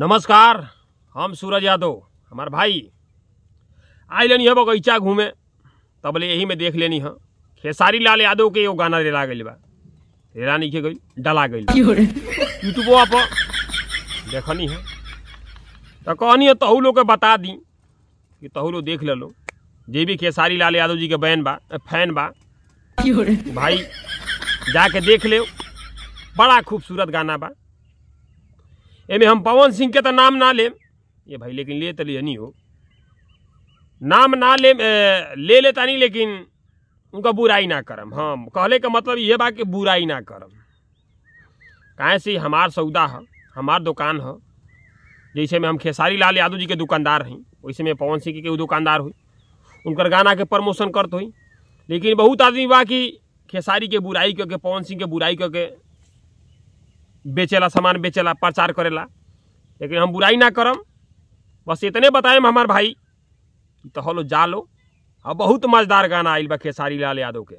नमस्कार हम सूरज यादव हमार भाई आई लेनी है बगीचा घूमे तब ले यही में देख लेनी है खेसारी लाल यादव के यो गाना रेला गई बा रेला नीचे गई डला गई यूट्यूबो पर देखनी है तो कहनी है तहू लोग के बता दी कि तहू लोग देख ले लो जे भी खेसारी लाल यादव जी के बहन बा फैन बा भाई जाके देख ले बड़ा खूबसूरत गाना बा एमे हम पवन सिंह के तो नाम ना लेम ये भाई लेकिन ले तो नहीं हो नाम ना ले ले लेता नहीं लेकिन उनका बुराई ना करम हम हाँ, कहले का मतलब ये बा कि बुराई ना करम काहे से हमार सौदा है हमार दुकान है जैसे में हम खेसारी लाल यादव जी के दुकानदार हैं वैसे में पवन सिंह के दुकानदार हुई उनकर गाना के प्रमोशन करते हुई लेकिन बहुत आदमी बा कि खेसारी के बुराई करके पवन सिंह के बुराई करके बेचेला सामान बेचेला प्रचार करेला लेकिन हम बुराई ना करम बस इतने बताए हमार भाई तो हलो जा लो और बहुत मज़ेदार गाना आयल बा खेसारी लाल यादव के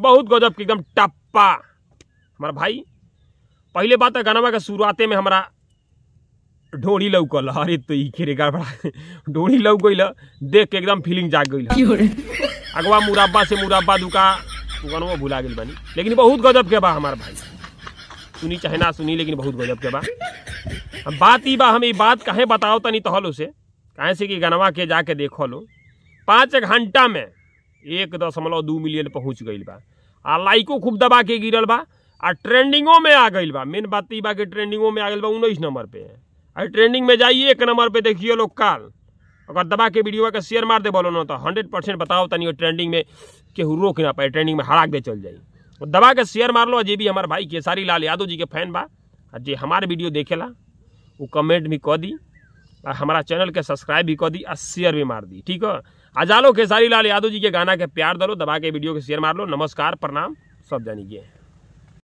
बहुत गजब के एकदम टप्पा हमारा भाई पहले बात है गाना के शुरुआते में हमारा ढोड़ी लौकल अरे तो ई खेरे गड़बड़ा ढोड़ी लौक गई देख के एकदम फीलिंग जाग गई अगवा मुराब्बा से मुराब्बा दुका गनवा भुला गई बनी लेकिन बहुत गजब के बा हमारा भाई सुनी चाहे ना सुनी लेकिन बहुत गजब के बा हम बात ही बा हम बात कहें बताओ तनी तहलो तो से कहें से कि गनवा के जाके देख लो पाँच घंटा में एक दशमलव दू मिलियन पहुँच गई बा आ लाइको खूब दबा के गिरल बा आ ट्रेंडिंगों में आ गई बा मेन बात बा कि ट्रेंडिंगों में आ गए बा उन्नीस नंबर पे आ ट्रेंडिंग में जाइए एक नंबर पे देखिए लोग काल अगर दबा के वीडियो के शेयर मार दे बोलो ना तो हंड्रेड परसेंट बताओ तनी ट्रेंडिंग में केहू रोक ना पाए ट्रेंडिंग में हरा दे चल जाए तो दबा के शेयर मार लो अजय भी हमारे भाई केसारी लाल यादव जी के फैन बा जे हमारे वीडियो देखेला वो कमेंट भी कह दी और हमारा चैनल के सब्सक्राइब भी कह दी और शेयर भी मार दी ठीक है आ जा लो केसारी लाल यादव जी के गाना के प्यार दलो दबा के वीडियो के शेयर मार लो नमस्कार प्रणाम सब जानिए